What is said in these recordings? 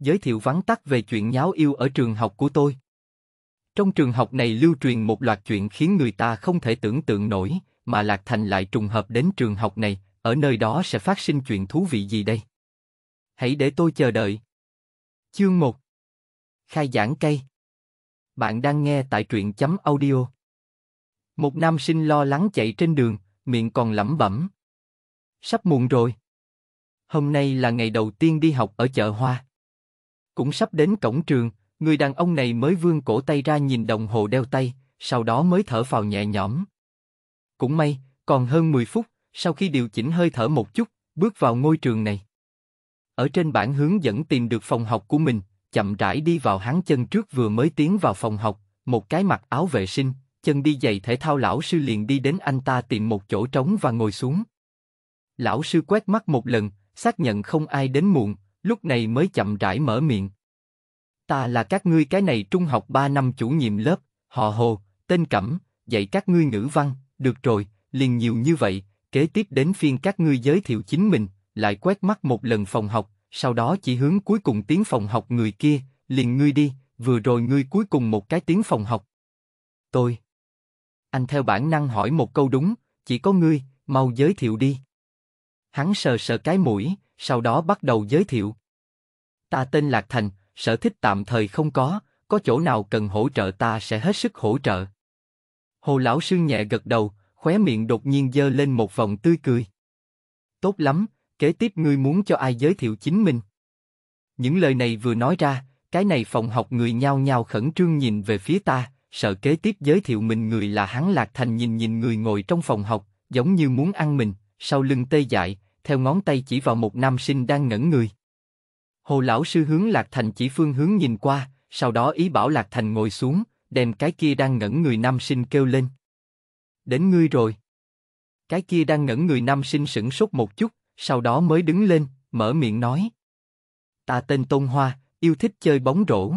giới thiệu vắn tắt về chuyện nháo yêu ở trường học của tôi. Trong trường học này lưu truyền một loạt chuyện khiến người ta không thể tưởng tượng nổi, mà Lạc Thành lại trùng hợp đến trường học này, ở nơi đó sẽ phát sinh chuyện thú vị gì đây? Hãy để tôi chờ đợi. Chương 1 Khai giảng cây Bạn đang nghe tại truyện chấm audio. Một nam sinh lo lắng chạy trên đường, miệng còn lẩm bẩm. Sắp muộn rồi. Hôm nay là ngày đầu tiên đi học ở chợ hoa. Cũng sắp đến cổng trường, người đàn ông này mới vươn cổ tay ra nhìn đồng hồ đeo tay, sau đó mới thở phào nhẹ nhõm. Cũng may, còn hơn 10 phút, sau khi điều chỉnh hơi thở một chút, bước vào ngôi trường này. Ở trên bảng hướng dẫn tìm được phòng học của mình, chậm rãi đi vào hắn chân trước vừa mới tiến vào phòng học, một cái mặc áo vệ sinh, chân đi giày thể thao lão sư liền đi đến anh ta tìm một chỗ trống và ngồi xuống. Lão sư quét mắt một lần, xác nhận không ai đến muộn, lúc này mới chậm rãi mở miệng. Ta là các ngươi cái này trung học 3 năm chủ nhiệm lớp, họ hồ, tên Cẩm, dạy các ngươi ngữ văn, được rồi, liền nhiều như vậy, kế tiếp đến phiên các ngươi giới thiệu chính mình, lại quét mắt một lần phòng học, sau đó chỉ hướng cuối cùng tiếng phòng học người kia, liền ngươi đi, vừa rồi ngươi cuối cùng một cái tiếng phòng học. Tôi. Anh theo bản năng hỏi một câu đúng, chỉ có ngươi, mau giới thiệu đi. Hắn sờ sờ cái mũi, sau đó bắt đầu giới thiệu. Ta tên Lạc Thành, sở thích tạm thời không có, có chỗ nào cần hỗ trợ ta sẽ hết sức hỗ trợ. Hồ lão sư nhẹ gật đầu, khóe miệng đột nhiên dơ lên một vòng tươi cười. Tốt lắm, kế tiếp ngươi muốn cho ai giới thiệu chính mình. Những lời này vừa nói ra, cái này phòng học người nhao nhao khẩn trương nhìn về phía ta, sợ kế tiếp giới thiệu mình người là hắn lạc thành nhìn nhìn người ngồi trong phòng học, giống như muốn ăn mình, sau lưng tê dại, theo ngón tay chỉ vào một nam sinh đang ngẩn người. Hồ lão sư hướng Lạc Thành chỉ phương hướng nhìn qua, sau đó ý bảo Lạc Thành ngồi xuống, đem cái kia đang ngẩn người nam sinh kêu lên. Đến ngươi rồi. Cái kia đang ngẩn người nam sinh sững sốt một chút, sau đó mới đứng lên, mở miệng nói. Ta tên Tôn Hoa, yêu thích chơi bóng rổ.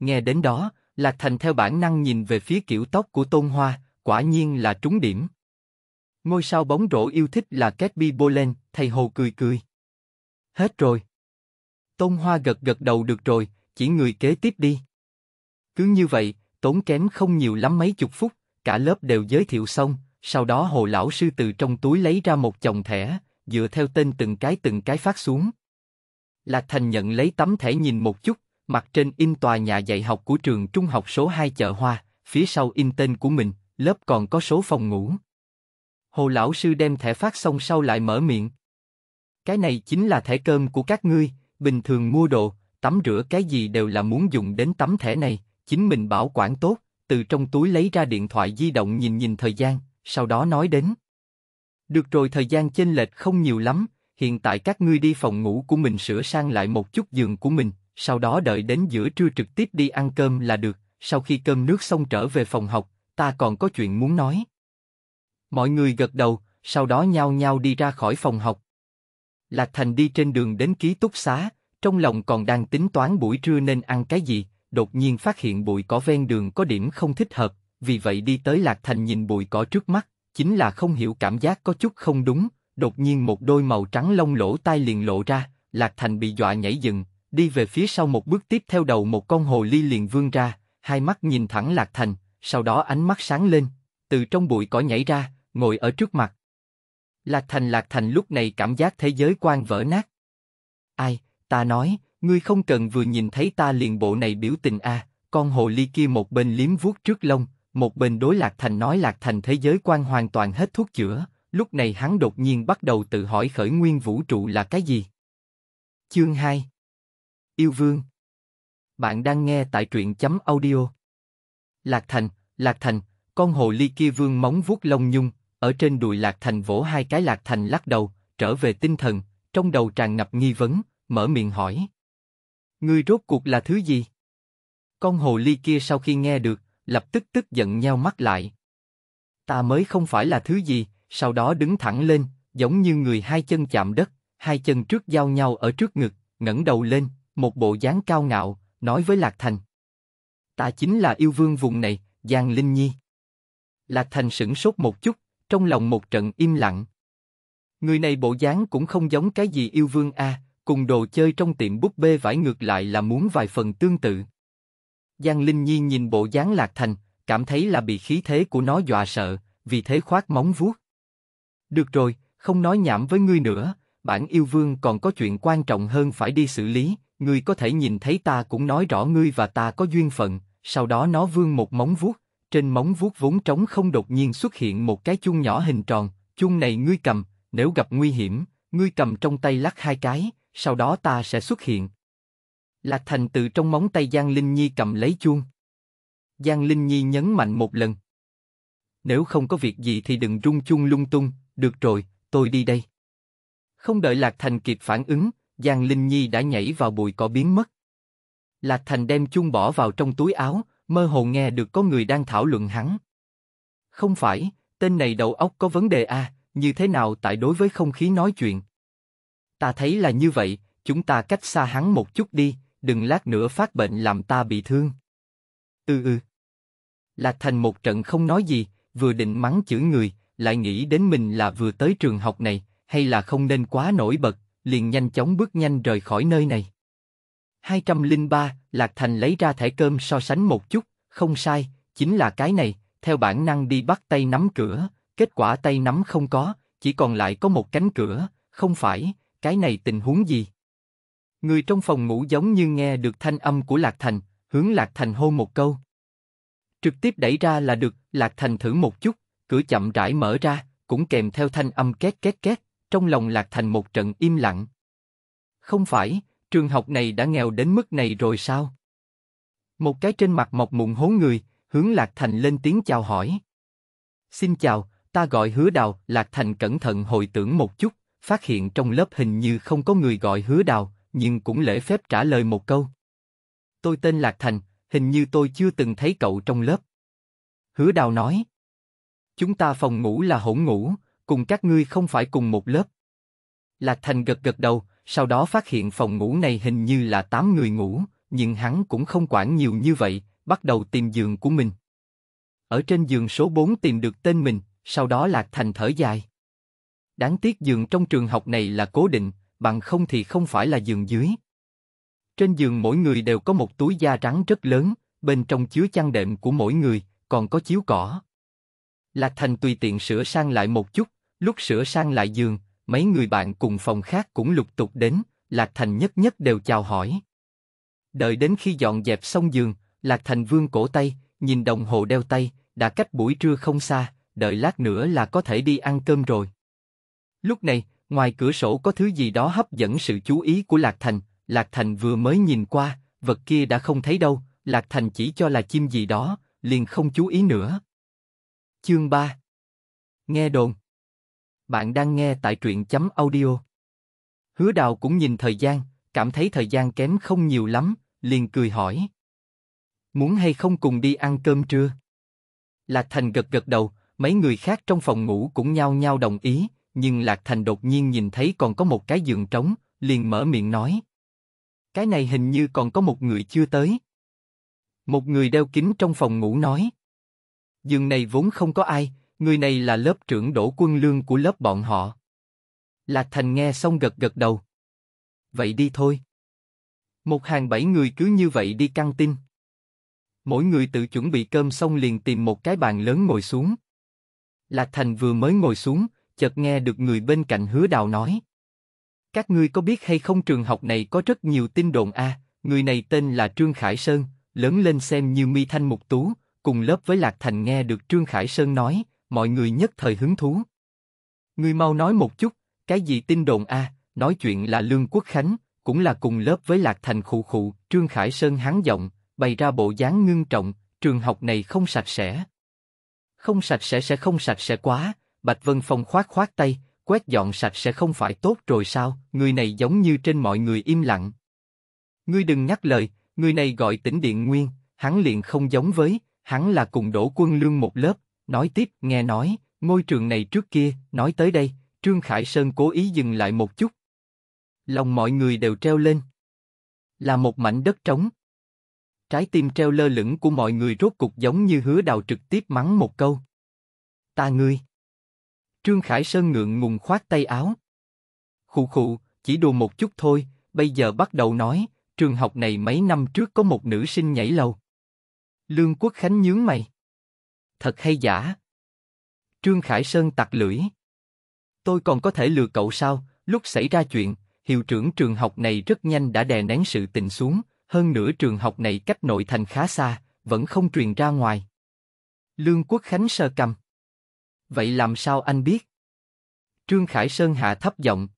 Nghe đến đó, Lạc Thành theo bản năng nhìn về phía kiểu tóc của Tôn Hoa, quả nhiên là trúng điểm. Ngôi sao bóng rổ yêu thích là Ketby Bolen, thầy Hồ cười cười. Hết rồi. Tôn Hoa gật gật đầu được rồi, chỉ người kế tiếp đi. Cứ như vậy, tốn kém không nhiều lắm mấy chục phút, cả lớp đều giới thiệu xong, sau đó Hồ Lão Sư từ trong túi lấy ra một chồng thẻ, dựa theo tên từng cái từng cái phát xuống. Lạc Thành nhận lấy tấm thẻ nhìn một chút, mặt trên in tòa nhà dạy học của trường trung học số 2 chợ Hoa, phía sau in tên của mình, lớp còn có số phòng ngủ. Hồ lão sư đem thẻ phát xong sau lại mở miệng. Cái này chính là thẻ cơm của các ngươi, bình thường mua đồ, tắm rửa cái gì đều là muốn dùng đến tấm thẻ này, chính mình bảo quản tốt, từ trong túi lấy ra điện thoại di động nhìn nhìn thời gian, sau đó nói đến. Được rồi thời gian chênh lệch không nhiều lắm, hiện tại các ngươi đi phòng ngủ của mình sửa sang lại một chút giường của mình, sau đó đợi đến giữa trưa trực tiếp đi ăn cơm là được, sau khi cơm nước xong trở về phòng học, ta còn có chuyện muốn nói. Mọi người gật đầu, sau đó nhao nhao đi ra khỏi phòng học. Lạc Thành đi trên đường đến ký túc xá, trong lòng còn đang tính toán buổi trưa nên ăn cái gì, đột nhiên phát hiện bụi cỏ ven đường có điểm không thích hợp, vì vậy đi tới Lạc Thành nhìn bụi cỏ trước mắt, chính là không hiểu cảm giác có chút không đúng, đột nhiên một đôi màu trắng lông lỗ tai liền lộ ra, Lạc Thành bị dọa nhảy dừng, đi về phía sau một bước tiếp theo đầu một con hồ ly liền vươn ra, hai mắt nhìn thẳng Lạc Thành, sau đó ánh mắt sáng lên, từ trong bụi cỏ nhảy ra, ngồi ở trước mặt. Lạc Thành Lạc Thành lúc này cảm giác thế giới quan vỡ nát. Ai, ta nói, ngươi không cần vừa nhìn thấy ta liền bộ này biểu tình a. À, con hồ ly kia một bên liếm vuốt trước lông, một bên đối Lạc Thành nói Lạc Thành thế giới quan hoàn toàn hết thuốc chữa. Lúc này hắn đột nhiên bắt đầu tự hỏi khởi nguyên vũ trụ là cái gì. Chương 2 Yêu Vương Bạn đang nghe tại truyện chấm audio. Lạc Thành, Lạc Thành, con hồ ly kia vương móng vuốt lông nhung, ở trên đùi lạc thành vỗ hai cái lạc thành lắc đầu, trở về tinh thần, trong đầu tràn ngập nghi vấn, mở miệng hỏi. Ngươi rốt cuộc là thứ gì? Con hồ ly kia sau khi nghe được, lập tức tức giận nheo mắt lại. Ta mới không phải là thứ gì, sau đó đứng thẳng lên, giống như người hai chân chạm đất, hai chân trước giao nhau ở trước ngực, ngẩng đầu lên, một bộ dáng cao ngạo, nói với Lạc Thành. Ta chính là yêu vương vùng này, Giang Linh Nhi. Lạc Thành sững sốt một chút, trong lòng một trận im lặng. Người này bộ dáng cũng không giống cái gì yêu vương a, cùng đồ chơi trong tiệm búp bê vải ngược lại là muốn vài phần tương tự. Giang Linh Nhi nhìn bộ dáng Lạc Thành, cảm thấy là bị khí thế của nó dọa sợ, vì thế khoát móng vuốt. Được rồi, không nói nhảm với ngươi nữa, bản yêu vương còn có chuyện quan trọng hơn phải đi xử lý, ngươi có thể nhìn thấy ta cũng nói rõ ngươi và ta có duyên phận, sau đó nó vương một móng vuốt trên móng vuốt vốn trống không đột nhiên xuất hiện một cái chung nhỏ hình tròn, chung này ngươi cầm, nếu gặp nguy hiểm, ngươi cầm trong tay lắc hai cái, sau đó ta sẽ xuất hiện. Lạc Thành từ trong móng tay Giang Linh Nhi cầm lấy chuông. Giang Linh Nhi nhấn mạnh một lần. Nếu không có việc gì thì đừng rung chuông lung tung, được rồi, tôi đi đây. Không đợi Lạc Thành kịp phản ứng, Giang Linh Nhi đã nhảy vào bụi cỏ biến mất. Lạc Thành đem chuông bỏ vào trong túi áo, mơ hồ nghe được có người đang thảo luận hắn. Không phải, tên này đầu óc có vấn đề à, như thế nào tại đối với không khí nói chuyện. Ta thấy là như vậy, chúng ta cách xa hắn một chút đi, đừng lát nữa phát bệnh làm ta bị thương. Ừ ừ. Lạc Thành một trận không nói gì, vừa định mắng chửi người, lại nghĩ đến mình là vừa tới trường học này, hay là không nên quá nổi bật, liền nhanh chóng bước nhanh rời khỏi nơi này. 203, Lạc Thành lấy ra thẻ cơm so sánh một chút, không sai, chính là cái này, theo bản năng đi bắt tay nắm cửa, kết quả tay nắm không có, chỉ còn lại có một cánh cửa, không phải, cái này tình huống gì? Người trong phòng ngủ giống như nghe được thanh âm của Lạc Thành, hướng Lạc Thành hô một câu. Trực tiếp đẩy ra là được, Lạc Thành thử một chút, cửa chậm rãi mở ra, cũng kèm theo thanh âm két két két, trong lòng Lạc Thành một trận im lặng. Không phải, Trường học này đã nghèo đến mức này rồi sao? Một cái trên mặt mọc mụn hố người, hướng Lạc Thành lên tiếng chào hỏi. Xin chào, ta gọi hứa đào, Lạc Thành cẩn thận hồi tưởng một chút, phát hiện trong lớp hình như không có người gọi hứa đào, nhưng cũng lễ phép trả lời một câu. Tôi tên Lạc Thành, hình như tôi chưa từng thấy cậu trong lớp. Hứa đào nói. Chúng ta phòng ngủ là hỗn ngủ, cùng các ngươi không phải cùng một lớp. Lạc Thành gật gật đầu, sau đó phát hiện phòng ngủ này hình như là 8 người ngủ, nhưng hắn cũng không quản nhiều như vậy, bắt đầu tìm giường của mình. Ở trên giường số 4 tìm được tên mình, sau đó Lạc Thành thở dài. Đáng tiếc giường trong trường học này là cố định, bằng không thì không phải là giường dưới. Trên giường mỗi người đều có một túi da rắn rất lớn, bên trong chứa chăn đệm của mỗi người, còn có chiếu cỏ. Lạc Thành tùy tiện sửa sang lại một chút, lúc sửa sang lại giường, mấy người bạn cùng phòng khác cũng lục tục đến, Lạc Thành nhất nhất đều chào hỏi. Đợi đến khi dọn dẹp xong giường, Lạc Thành vương cổ tay, nhìn đồng hồ đeo tay, đã cách buổi trưa không xa, đợi lát nữa là có thể đi ăn cơm rồi. Lúc này, ngoài cửa sổ có thứ gì đó hấp dẫn sự chú ý của Lạc Thành, Lạc Thành vừa mới nhìn qua, vật kia đã không thấy đâu, Lạc Thành chỉ cho là chim gì đó, liền không chú ý nữa. Chương 3 Nghe đồn bạn đang nghe tại truyện chấm audio. Hứa đào cũng nhìn thời gian, cảm thấy thời gian kém không nhiều lắm, liền cười hỏi. Muốn hay không cùng đi ăn cơm trưa? Lạc Thành gật gật đầu, mấy người khác trong phòng ngủ cũng nhao nhao đồng ý, nhưng Lạc Thành đột nhiên nhìn thấy còn có một cái giường trống, liền mở miệng nói. Cái này hình như còn có một người chưa tới. Một người đeo kính trong phòng ngủ nói. Giường này vốn không có ai, người này là lớp trưởng đổ quân lương của lớp bọn họ. Lạc Thành nghe xong gật gật đầu. Vậy đi thôi. Một hàng bảy người cứ như vậy đi căng tin. Mỗi người tự chuẩn bị cơm xong liền tìm một cái bàn lớn ngồi xuống. Lạc Thành vừa mới ngồi xuống, chợt nghe được người bên cạnh hứa đào nói. Các ngươi có biết hay không trường học này có rất nhiều tin đồn a à, người này tên là Trương Khải Sơn, lớn lên xem như mi thanh mục tú, cùng lớp với Lạc Thành nghe được Trương Khải Sơn nói, mọi người nhất thời hứng thú. Ngươi mau nói một chút, cái gì tin đồn a? À, nói chuyện là Lương Quốc Khánh, cũng là cùng lớp với Lạc Thành khụ khụ, Trương Khải Sơn háng giọng, bày ra bộ dáng ngưng trọng, trường học này không sạch sẽ. Không sạch sẽ sẽ không sạch sẽ quá, Bạch Vân Phong khoát khoát tay, quét dọn sạch sẽ không phải tốt rồi sao, người này giống như trên mọi người im lặng. Ngươi đừng nhắc lời, người này gọi tỉnh Điện Nguyên, hắn liền không giống với, hắn là cùng đổ quân lương một lớp, Nói tiếp, nghe nói, ngôi trường này trước kia, nói tới đây, Trương Khải Sơn cố ý dừng lại một chút. Lòng mọi người đều treo lên. Là một mảnh đất trống. Trái tim treo lơ lửng của mọi người rốt cục giống như hứa đào trực tiếp mắng một câu. Ta ngươi. Trương Khải Sơn ngượng ngùng khoát tay áo. Khụ khụ, chỉ đùa một chút thôi, bây giờ bắt đầu nói, trường học này mấy năm trước có một nữ sinh nhảy lầu. Lương Quốc Khánh nhướng mày. Thật hay giả? Trương Khải Sơn tặc lưỡi. Tôi còn có thể lừa cậu sao, lúc xảy ra chuyện, hiệu trưởng trường học này rất nhanh đã đè nén sự tình xuống, hơn nữa trường học này cách nội thành khá xa, vẫn không truyền ra ngoài. Lương Quốc Khánh sơ cầm. Vậy làm sao anh biết? Trương Khải Sơn hạ thấp giọng.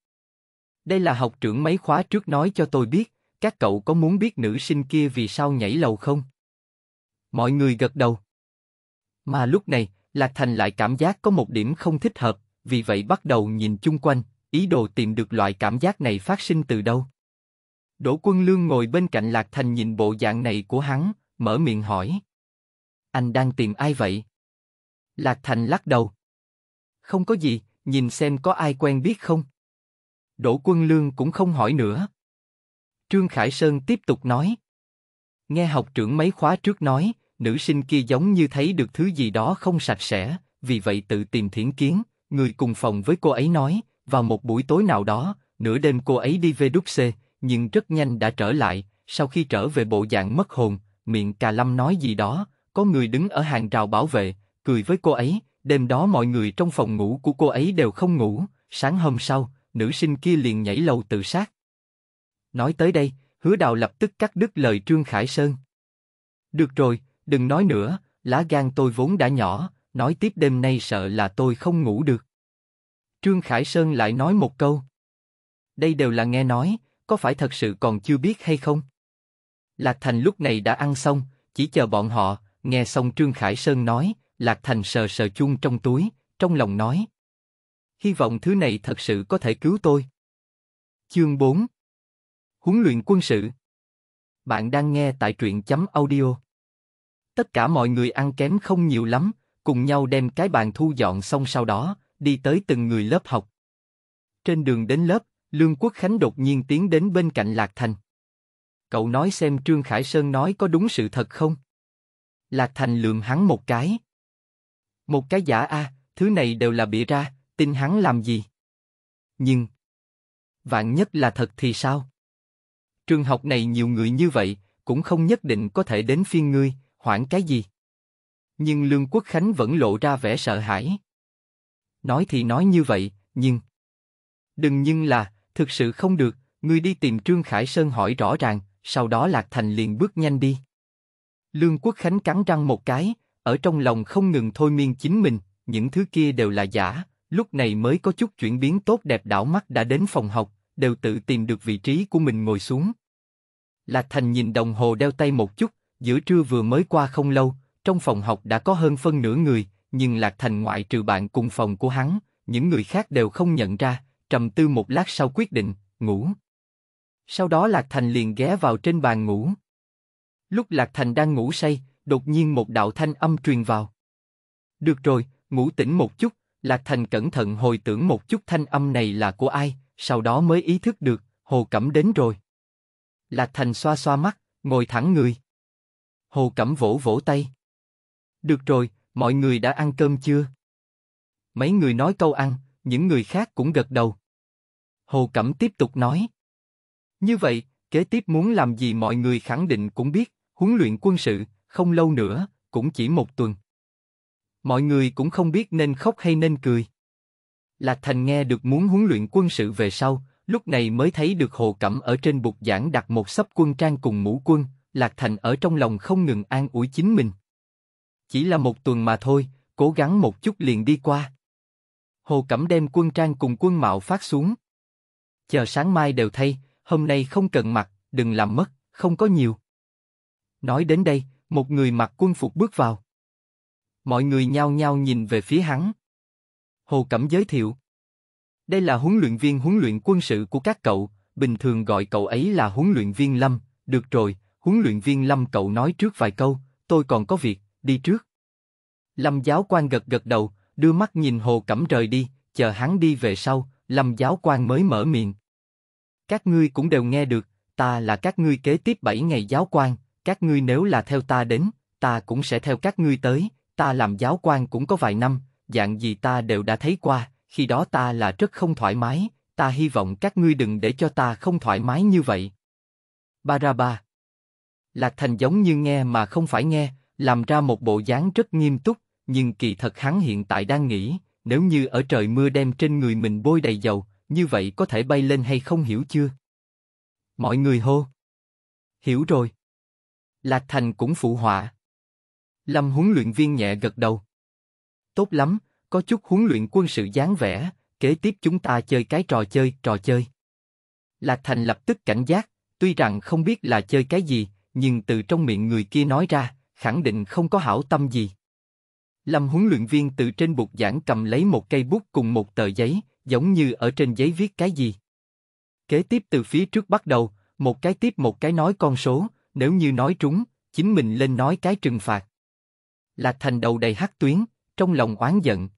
Đây là học trưởng mấy khóa trước nói cho tôi biết, các cậu có muốn biết nữ sinh kia vì sao nhảy lầu không? Mọi người gật đầu. Mà lúc này, Lạc Thành lại cảm giác có một điểm không thích hợp, vì vậy bắt đầu nhìn chung quanh, ý đồ tìm được loại cảm giác này phát sinh từ đâu. Đỗ Quân Lương ngồi bên cạnh Lạc Thành nhìn bộ dạng này của hắn, mở miệng hỏi. Anh đang tìm ai vậy? Lạc Thành lắc đầu. Không có gì, nhìn xem có ai quen biết không. Đỗ Quân Lương cũng không hỏi nữa. Trương Khải Sơn tiếp tục nói. Nghe học trưởng mấy khóa trước nói, nữ sinh kia giống như thấy được thứ gì đó không sạch sẽ, vì vậy tự tìm thiển kiến, người cùng phòng với cô ấy nói, vào một buổi tối nào đó, nửa đêm cô ấy đi về đúc xe, nhưng rất nhanh đã trở lại, sau khi trở về bộ dạng mất hồn, miệng cà lâm nói gì đó, có người đứng ở hàng rào bảo vệ, cười với cô ấy, đêm đó mọi người trong phòng ngủ của cô ấy đều không ngủ, sáng hôm sau, nữ sinh kia liền nhảy lầu tự sát. Nói tới đây, hứa đào lập tức cắt đứt lời Trương Khải Sơn. Được rồi, Đừng nói nữa, lá gan tôi vốn đã nhỏ, nói tiếp đêm nay sợ là tôi không ngủ được. Trương Khải Sơn lại nói một câu. Đây đều là nghe nói, có phải thật sự còn chưa biết hay không? Lạc Thành lúc này đã ăn xong, chỉ chờ bọn họ. Nghe xong Trương Khải Sơn nói, Lạc Thành sờ sờ chuông trong túi, trong lòng nói: hy vọng thứ này thật sự có thể cứu tôi. Chương 4 Huấn luyện quân sự Bạn đang nghe tại truyện chấm audio. Tất cả mọi người ăn kém không nhiều lắm, cùng nhau đem cái bàn thu dọn xong sau đó, đi tới từng người lớp học. Trên đường đến lớp, Lương Quốc Khánh đột nhiên tiến đến bên cạnh Lạc Thành. Cậu nói xem Trương Khải Sơn nói có đúng sự thật không? Lạc Thành lườm hắn một cái. Một cái giả a, thứ này đều là bịa ra, tin hắn làm gì? Nhưng, vạn nhất là thật thì sao? Trường học này nhiều người như vậy, cũng không nhất định có thể đến phiên ngươi, Hoảng cái gì? Nhưng Lương Quốc Khánh vẫn lộ ra vẻ sợ hãi. Nói thì nói như vậy, nhưng... Đừng nhưng là, thực sự không được, ngươi đi tìm Trương Khải Sơn hỏi rõ ràng, sau đó Lạc Thành liền bước nhanh đi. Lương Quốc Khánh cắn răng một cái, ở trong lòng không ngừng thôi miên chính mình, những thứ kia đều là giả, lúc này mới có chút chuyển biến tốt đẹp đảo mắt đã đến phòng học, đều tự tìm được vị trí của mình ngồi xuống. Lạc Thành nhìn đồng hồ đeo tay một chút, giữa trưa vừa mới qua không lâu, trong phòng học đã có hơn phân nửa người, nhưng Lạc Thành ngoại trừ bạn cùng phòng của hắn, những người khác đều không nhận ra, trầm tư một lát sau quyết định, ngủ. Sau đó Lạc Thành liền ghé vào trên bàn ngủ. Lúc Lạc Thành đang ngủ say, đột nhiên một đạo thanh âm truyền vào. Được rồi, ngủ tỉnh một chút, Lạc Thành cẩn thận hồi tưởng một chút thanh âm này là của ai, sau đó mới ý thức được, Hồ Cẩm đến rồi. Lạc Thành xoa xoa mắt, ngồi thẳng người. Hồ Cẩm vỗ vỗ tay. Được rồi, mọi người đã ăn cơm chưa? Mấy người nói câu ăn, những người khác cũng gật đầu. Hồ Cẩm tiếp tục nói. Như vậy, kế tiếp muốn làm gì mọi người khẳng định cũng biết, huấn luyện quân sự, không lâu nữa, cũng chỉ một tuần. Mọi người cũng không biết nên khóc hay nên cười. Lạc Thành nghe được muốn huấn luyện quân sự về sau, lúc này mới thấy được Hồ Cẩm ở trên bục giảng đặt một sấp quân trang cùng mũ quân, Lạc Thành ở trong lòng không ngừng an ủi chính mình. Chỉ là một tuần mà thôi, cố gắng một chút liền đi qua. Hồ Cẩm đem quân trang cùng quân mạo phát xuống. Chờ sáng mai đều thay, hôm nay không cần mặc, đừng làm mất, không có nhiều. Nói đến đây, một người mặc quân phục bước vào. Mọi người nhao nhao nhìn về phía hắn. Hồ Cẩm giới thiệu. Đây là huấn luyện viên huấn luyện quân sự của các cậu, bình thường gọi cậu ấy là huấn luyện viên Lâm, được rồi, Huấn luyện viên Lâm cậu nói trước vài câu, tôi còn có việc, đi trước. Lâm giáo quan gật gật đầu, đưa mắt nhìn Hồ Cẩm rời đi, chờ hắn đi về sau, Lâm giáo quan mới mở miệng. Các ngươi cũng đều nghe được, ta là các ngươi kế tiếp bảy ngày giáo quan, các ngươi nếu là theo ta đến, ta cũng sẽ theo các ngươi tới, ta làm giáo quan cũng có vài năm, dạng gì ta đều đã thấy qua, khi đó ta là rất không thoải mái, ta hy vọng các ngươi đừng để cho ta không thoải mái như vậy. Baraba, Lạc Thành giống như nghe mà không phải nghe, làm ra một bộ dáng rất nghiêm túc, nhưng kỳ thật hắn hiện tại đang nghĩ, nếu như ở trời mưa đem trên người mình bôi đầy dầu, như vậy có thể bay lên hay không hiểu chưa? Mọi người hô. Hiểu rồi. Lạc Thành cũng phụ họa. Lâm huấn luyện viên nhẹ gật đầu. Tốt lắm, có chút huấn luyện quân sự dáng vẻ, kế tiếp chúng ta chơi cái trò chơi, trò chơi. Lạc Thành lập tức cảnh giác, tuy rằng không biết là chơi cái gì, nhưng từ trong miệng người kia nói ra, khẳng định không có hảo tâm gì. Lâm huấn luyện viên từ trên bục giảng cầm lấy một cây bút cùng một tờ giấy, giống như ở trên giấy viết cái gì. Kế tiếp từ phía trước bắt đầu, một cái tiếp một cái nói con số, nếu như nói trúng, chính mình lên nói cái trừng phạt. Là thành đầu đầy hắc tuyến, trong lòng oán giận.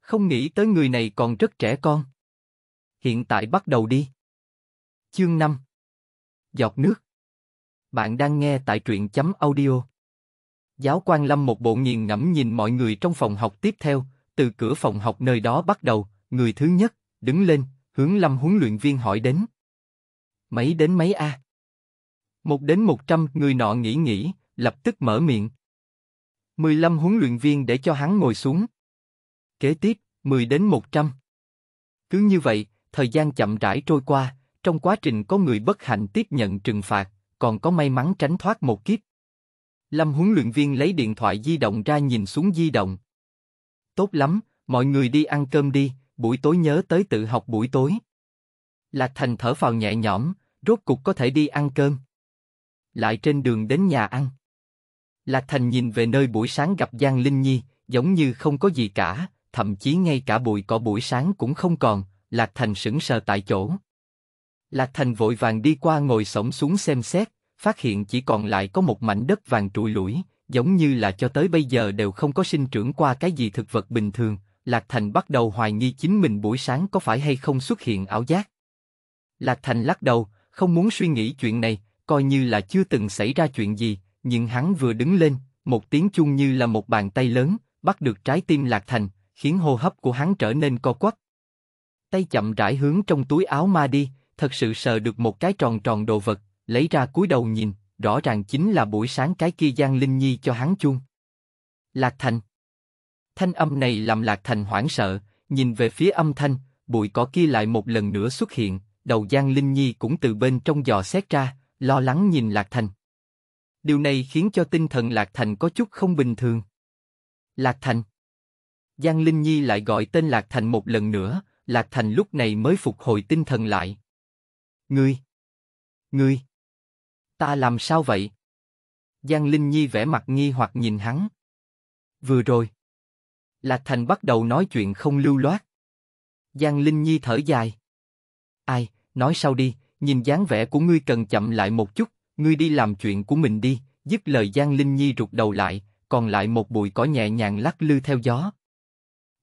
Không nghĩ tới người này còn rất trẻ con. Hiện tại bắt đầu đi. Chương 5 Giọt nước bạn đang nghe tại truyện chấm audio. Giáo quan Lâm một bộ nghiền ngẫm nhìn mọi người trong phòng học tiếp theo, từ cửa phòng học nơi đó bắt đầu, người thứ nhất, đứng lên, hướng Lâm huấn luyện viên hỏi đến. Mấy đến mấy a? Một đến một trăm người nọ nghĩ nghĩ, lập tức mở miệng. Mười lăm huấn luyện viên để cho hắn ngồi xuống. Kế tiếp, mười đến một trăm. Cứ như vậy, thời gian chậm rãi trôi qua, trong quá trình có người bất hạnh tiếp nhận trừng phạt, còn có may mắn tránh thoát một kiếp. Lâm huấn luyện viên lấy điện thoại di động ra nhìn xuống di động. Tốt lắm, mọi người đi ăn cơm đi, buổi tối nhớ tới tự học buổi tối. Lạc Thành thở phào nhẹ nhõm, rốt cục có thể đi ăn cơm. Lại trên đường đến nhà ăn. Lạc Thành nhìn về nơi buổi sáng gặp Giang Linh Nhi, giống như không có gì cả, thậm chí ngay cả bụi cỏ buổi sáng cũng không còn. Lạc Thành sững sờ tại chỗ. Lạc Thành vội vàng đi qua ngồi sổng xuống xem xét, phát hiện chỉ còn lại có một mảnh đất vàng trụi lũi, giống như là cho tới bây giờ đều không có sinh trưởng qua cái gì thực vật bình thường. Lạc Thành bắt đầu hoài nghi chính mình buổi sáng có phải hay không xuất hiện ảo giác. Lạc Thành lắc đầu, không muốn suy nghĩ chuyện này, coi như là chưa từng xảy ra chuyện gì, nhưng hắn vừa đứng lên, một tiếng chung như là một bàn tay lớn, bắt được trái tim Lạc Thành, khiến hô hấp của hắn trở nên co quắp. Tay chậm rãi hướng trong túi áo ma đi, thật sự sờ được một cái tròn tròn đồ vật, lấy ra cúi đầu nhìn, rõ ràng chính là buổi sáng cái kia Giang Linh Nhi cho hắn chuông. Lạc Thành. Thanh âm này làm Lạc Thành hoảng sợ, nhìn về phía âm thanh, bụi cỏ kia lại một lần nữa xuất hiện, đầu Giang Linh Nhi cũng từ bên trong giò xét ra, lo lắng nhìn Lạc Thành. Điều này khiến cho tinh thần Lạc Thành có chút không bình thường. Lạc Thành. Giang Linh Nhi lại gọi tên Lạc Thành một lần nữa, Lạc Thành lúc này mới phục hồi tinh thần lại, Ngươi! Ngươi! Ta làm sao vậy? Giang Linh Nhi vẻ mặt nghi hoặc nhìn hắn. Vừa rồi. Lạc Thành bắt đầu nói chuyện không lưu loát. Giang Linh Nhi thở dài. Ai, nói sau đi, nhìn dáng vẻ của ngươi cần chậm lại một chút, ngươi đi làm chuyện của mình đi, dứt lời Giang Linh Nhi rụt đầu lại, còn lại một bụi cỏ nhẹ nhàng lắc lư theo gió.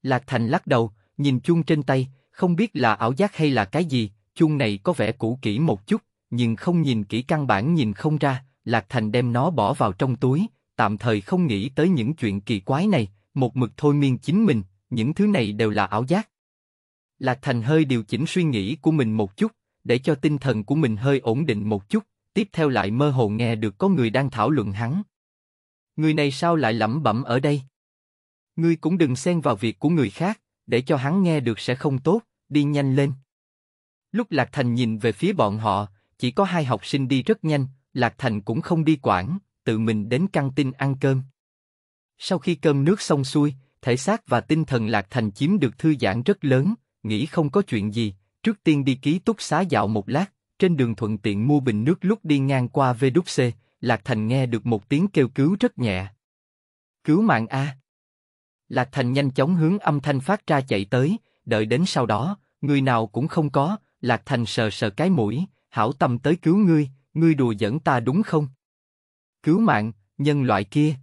Lạc Thành lắc đầu, nhìn chuông trên tay, không biết là ảo giác hay là cái gì, chuông này có vẻ cũ kỹ một chút, nhưng không nhìn kỹ căn bản nhìn không ra, Lạc Thành đem nó bỏ vào trong túi, tạm thời không nghĩ tới những chuyện kỳ quái này, một mực thôi miên chính mình, những thứ này đều là ảo giác. Lạc Thành hơi điều chỉnh suy nghĩ của mình một chút, để cho tinh thần của mình hơi ổn định một chút, tiếp theo lại mơ hồ nghe được có người đang thảo luận hắn. Người này sao lại lẩm bẩm ở đây? Ngươi cũng đừng xen vào việc của người khác, để cho hắn nghe được sẽ không tốt, đi nhanh lên. Lúc Lạc Thành nhìn về phía bọn họ, chỉ có hai học sinh đi rất nhanh, Lạc Thành cũng không đi quản, tự mình đến căng tin ăn cơm. Sau khi cơm nước xong xuôi, thể xác và tinh thần Lạc Thành chiếm được thư giãn rất lớn, nghĩ không có chuyện gì, trước tiên đi ký túc xá dạo một lát, trên đường thuận tiện mua bình nước lúc đi ngang qua VWC, Lạc Thành nghe được một tiếng kêu cứu rất nhẹ. Cứu mạng A. Lạc Thành nhanh chóng hướng âm thanh phát ra chạy tới, đợi đến sau đó, người nào cũng không có, Lạc Thành sờ sờ cái mũi, hảo tâm tới cứu ngươi, ngươi đùa giỡn ta đúng không? Cứu mạng, nhân loại kia.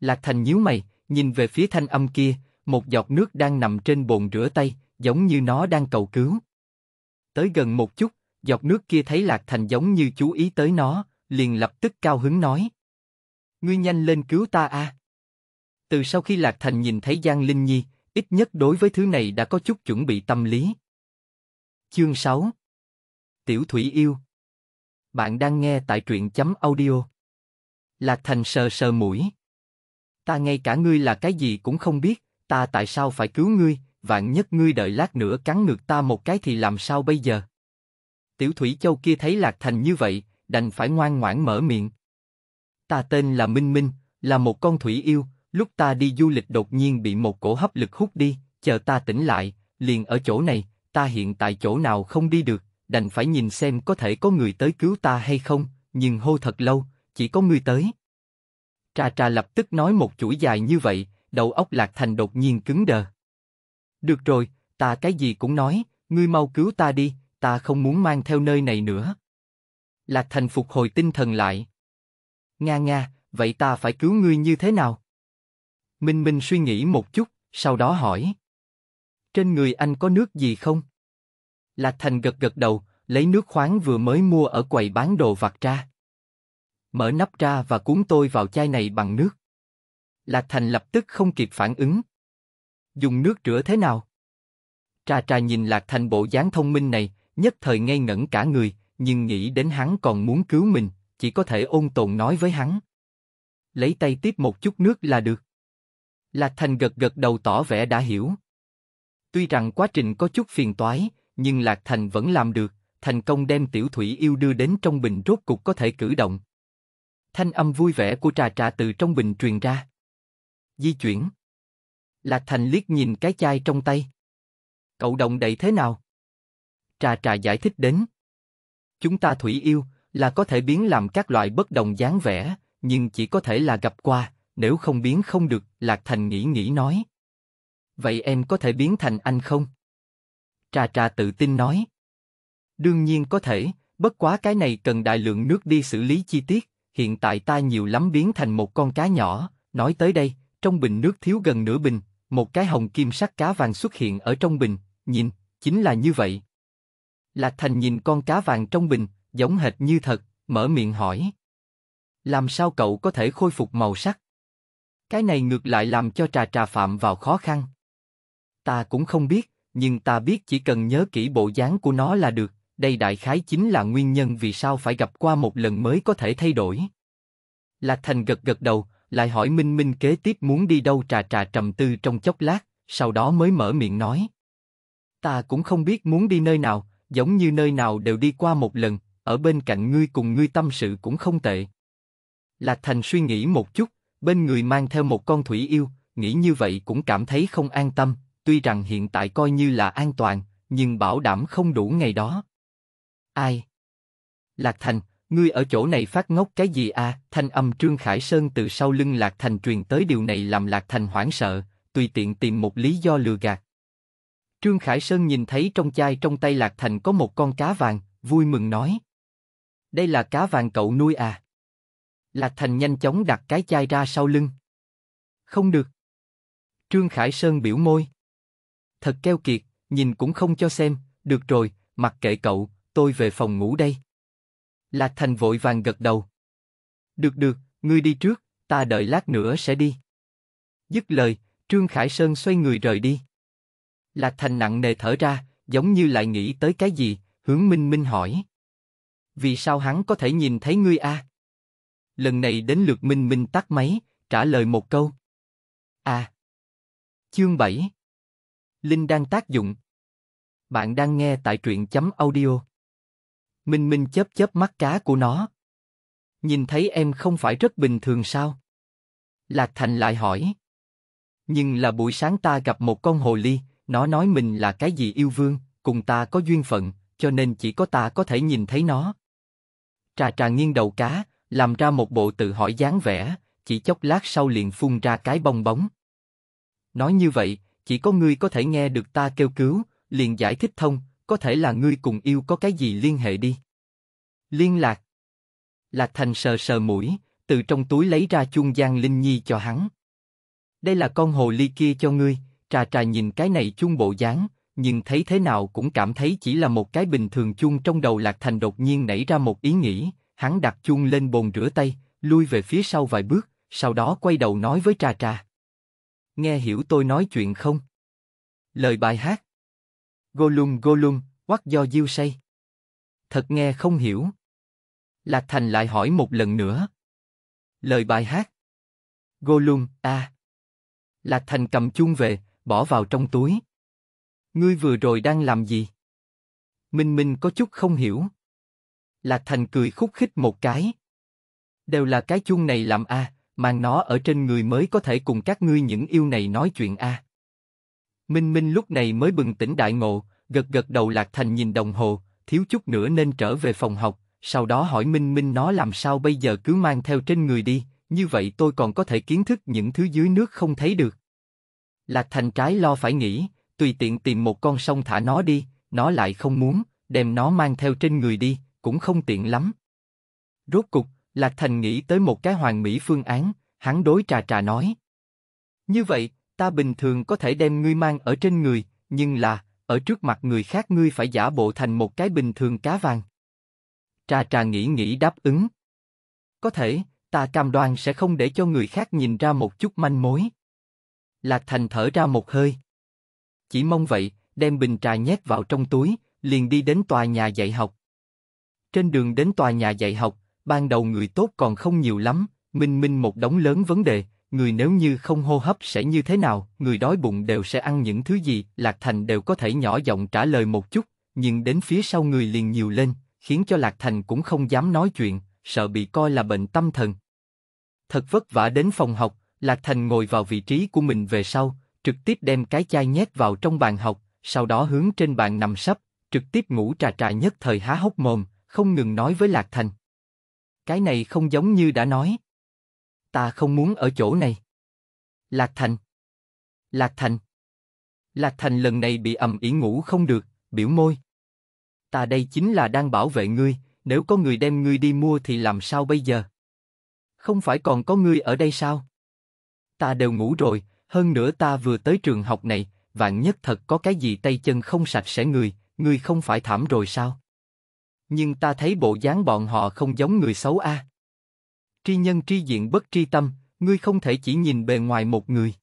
Lạc Thành nhíu mày, nhìn về phía thanh âm kia, một giọt nước đang nằm trên bồn rửa tay, giống như nó đang cầu cứu. Tới gần một chút, giọt nước kia thấy Lạc Thành giống như chú ý tới nó, liền lập tức cao hứng nói. Ngươi nhanh lên cứu ta a. À? Từ sau khi Lạc Thành nhìn thấy Giang Linh Nhi, ít nhất đối với thứ này đã có chút chuẩn bị tâm lý. Chương 6 Tiểu Thủy Yêu Bạn đang nghe tại truyện chấm audio Lạc Thành sờ sờ mũi Ta ngay cả ngươi là cái gì cũng không biết, ta tại sao phải cứu ngươi, vạn nhất ngươi đợi lát nữa cắn ngược ta một cái thì làm sao bây giờ? Tiểu Thủy Châu kia thấy Lạc Thành như vậy, đành phải ngoan ngoãn mở miệng. Ta tên là Minh Minh, là một con thủy yêu, lúc ta đi du lịch đột nhiên bị một cổ hấp lực hút đi, chờ ta tỉnh lại, liền ở chỗ này, ta hiện tại chỗ nào không đi được, đành phải nhìn xem có thể có người tới cứu ta hay không, nhưng hô thật lâu, chỉ có ngươi tới. Trà trà lập tức nói một chuỗi dài như vậy, đầu óc lạc thành đột nhiên cứng đờ. Được rồi, ta cái gì cũng nói, ngươi mau cứu ta đi, ta không muốn mang theo nơi này nữa. Lạc thành phục hồi tinh thần lại. Nga nga, vậy ta phải cứu ngươi như thế nào? Minh Minh suy nghĩ một chút, sau đó hỏi. Trên người anh có nước gì không? Lạc Thành gật gật đầu, lấy nước khoáng vừa mới mua ở quầy bán đồ vặt ra. Mở nắp ra và cuốn tôi vào chai này bằng nước. Lạc Thành lập tức không kịp phản ứng. Dùng nước rửa thế nào? Trà trà nhìn Lạc Thành bộ dáng thông minh này, nhất thời ngây ngẩn cả người, nhưng nghĩ đến hắn còn muốn cứu mình, chỉ có thể ôn tồn nói với hắn. Lấy tay tiếp một chút nước là được. Lạc Thành gật gật đầu tỏ vẻ đã hiểu. Tuy rằng quá trình có chút phiền toái, nhưng Lạc Thành vẫn làm được, thành công đem tiểu thủy yêu đưa đến trong bình rốt cục có thể cử động. Thanh âm vui vẻ của trà trà từ trong bình truyền ra. Di chuyển. Lạc Thành liếc nhìn cái chai trong tay. Cậu động đậy thế nào? Trà trà giải thích đến. Chúng ta thủy yêu là có thể biến làm các loại bất đồng dáng vẻ, nhưng chỉ có thể là gặp qua, nếu không biến không được, Lạc Thành nghĩ nghĩ nói, Vậy em có thể biến thành anh không? Trà Trà tự tin nói. Đương nhiên có thể, bất quá cái này cần đại lượng nước đi xử lý chi tiết, hiện tại ta nhiều lắm biến thành một con cá nhỏ, nói tới đây, trong bình nước thiếu gần nửa bình, một cái hồng kim sắc cá vàng xuất hiện ở trong bình, nhìn, chính là như vậy. Lạc Thành nhìn con cá vàng trong bình, giống hệt như thật, mở miệng hỏi. Làm sao cậu có thể khôi phục màu sắc? Cái này ngược lại làm cho trà trà phạm vào khó khăn. Ta cũng không biết, nhưng ta biết chỉ cần nhớ kỹ bộ dáng của nó là được, đây đại khái chính là nguyên nhân vì sao phải gặp qua một lần mới có thể thay đổi. Lạc Thành gật gật đầu, lại hỏi Minh Minh kế tiếp muốn đi đâu trà trà trầm tư trong chốc lát, sau đó mới mở miệng nói. Ta cũng không biết muốn đi nơi nào, giống như nơi nào đều đi qua một lần, ở bên cạnh ngươi cùng ngươi tâm sự cũng không tệ. Lạc Thành suy nghĩ một chút, bên người mang theo một con thủy yêu, nghĩ như vậy cũng cảm thấy không an tâm, tuy rằng hiện tại coi như là an toàn, nhưng bảo đảm không đủ ngày đó. Ai? Lạc Thành, ngươi ở chỗ này phát ngốc cái gì a à? Thanh âm Trương Khải Sơn từ sau lưng Lạc Thành truyền tới điều này làm Lạc Thành hoảng sợ, tùy tiện tìm một lý do lừa gạt. Trương Khải Sơn nhìn thấy trong chai trong tay Lạc Thành có một con cá vàng, vui mừng nói. Đây là cá vàng cậu nuôi à? Lạc Thành nhanh chóng đặt cái chai ra sau lưng. Không được. Trương Khải Sơn biểu môi thật keo kiệt, nhìn cũng không cho xem, được rồi, mặc kệ cậu, tôi về phòng ngủ đây. Lạc Thành vội vàng gật đầu. Được được, ngươi đi trước, ta đợi lát nữa sẽ đi. Dứt lời, Trương Khải Sơn xoay người rời đi. Lạc Thành nặng nề thở ra, giống như lại nghĩ tới cái gì, hướng Minh Minh hỏi. Vì sao hắn có thể nhìn thấy ngươi a? À? Lần này đến lượt Minh Minh tắt máy, trả lời một câu. À. Chương 7 Linh đang tác dụng. Bạn đang nghe tại truyện chấm audio. Minh Minh chớp chớp mắt cá của nó. Nhìn thấy em không phải rất bình thường sao? Lạc Thành lại hỏi. Nhưng là buổi sáng ta gặp một con hồ ly, nó nói mình là cái gì yêu vương, cùng ta có duyên phận, cho nên chỉ có ta có thể nhìn thấy nó. Trà trà nghiêng đầu cá, làm ra một bộ tự hỏi dáng vẻ, chỉ chốc lát sau liền phun ra cái bong bóng. Nói như vậy, chỉ có ngươi có thể nghe được ta kêu cứu, liền giải thích thông, có thể là ngươi cùng yêu có cái gì liên hệ đi. Liên lạc. Lạc Thành sờ sờ mũi, từ trong túi lấy ra chung giang linh nhi cho hắn. Đây là con hồ ly kia cho ngươi, trà trà nhìn cái này chung bộ dáng, nhưng thấy thế nào cũng cảm thấy chỉ là một cái bình thường chung. trong đầu Lạc Thành đột nhiên nảy ra một ý nghĩ, hắn đặt chung lên bồn rửa tay, lui về phía sau vài bước, sau đó quay đầu nói với trà trà. Nghe hiểu tôi nói chuyện không? Lời bài hát Golum Golum, quắc do diêu say. Thật nghe không hiểu. Lạc Thành lại hỏi một lần nữa. Lời bài hát Golum, a. À. Lạc Thành cầm chuông về, bỏ vào trong túi. Ngươi vừa rồi đang làm gì? Minh Minh có chút không hiểu. Lạc Thành cười khúc khích một cái. Đều là cái chuông này làm a, à, mang nó ở trên người mới có thể cùng các ngươi những yêu này nói chuyện a. À. Minh Minh lúc này mới bừng tỉnh đại ngộ, gật gật đầu lạc thành nhìn đồng hồ, thiếu chút nữa nên trở về phòng học, sau đó hỏi Minh Minh nó làm sao bây giờ cứ mang theo trên người đi, như vậy tôi còn có thể kiến thức những thứ dưới nước không thấy được. Lạc Thành trái lo phải nghĩ, tùy tiện tìm một con sông thả nó đi, nó lại không muốn, đem nó mang theo trên người đi, cũng không tiện lắm. Rốt cục, Lạc Thành nghĩ tới một cái hoàn mỹ phương án, hắn đối trà trà nói. Như vậy, ta bình thường có thể đem ngươi mang ở trên người, nhưng là, ở trước mặt người khác ngươi phải giả bộ thành một cái bình thường cá vàng. Trà trà nghĩ nghĩ đáp ứng. Có thể, ta cam đoan sẽ không để cho người khác nhìn ra một chút manh mối. Lạc Thành thở ra một hơi. Chỉ mong vậy, đem bình trà nhét vào trong túi, liền đi đến tòa nhà dạy học. Trên đường đến tòa nhà dạy học, ban đầu người tốt còn không nhiều lắm, minh minh một đống lớn vấn đề, người nếu như không hô hấp sẽ như thế nào, người đói bụng đều sẽ ăn những thứ gì, Lạc Thành đều có thể nhỏ giọng trả lời một chút, nhưng đến phía sau người liền nhiều lên, khiến cho Lạc Thành cũng không dám nói chuyện, sợ bị coi là bệnh tâm thần. Thật vất vả đến phòng học, Lạc Thành ngồi vào vị trí của mình về sau, trực tiếp đem cái chai nhét vào trong bàn học, sau đó hướng trên bàn nằm sấp, trực tiếp ngủ trà trà nhất thời há hốc mồm, không ngừng nói với Lạc Thành. Cái này không giống như đã nói. Ta không muốn ở chỗ này. Lạc Thành. Lạc Thành. Lạc Thành lần này bị ầm ĩ ngủ không được, biểu môi. Ta đây chính là đang bảo vệ ngươi, nếu có người đem ngươi đi mua thì làm sao bây giờ? Không phải còn có ngươi ở đây sao? Ta đều ngủ rồi, hơn nữa ta vừa tới trường học này, vạn nhất thật có cái gì tay chân không sạch sẽ người, ngươi không phải thảm rồi sao? nhưng ta thấy bộ dáng bọn họ không giống người xấu a. Tri nhân tri diện bất tri tâm, ngươi không thể chỉ nhìn bề ngoài một người.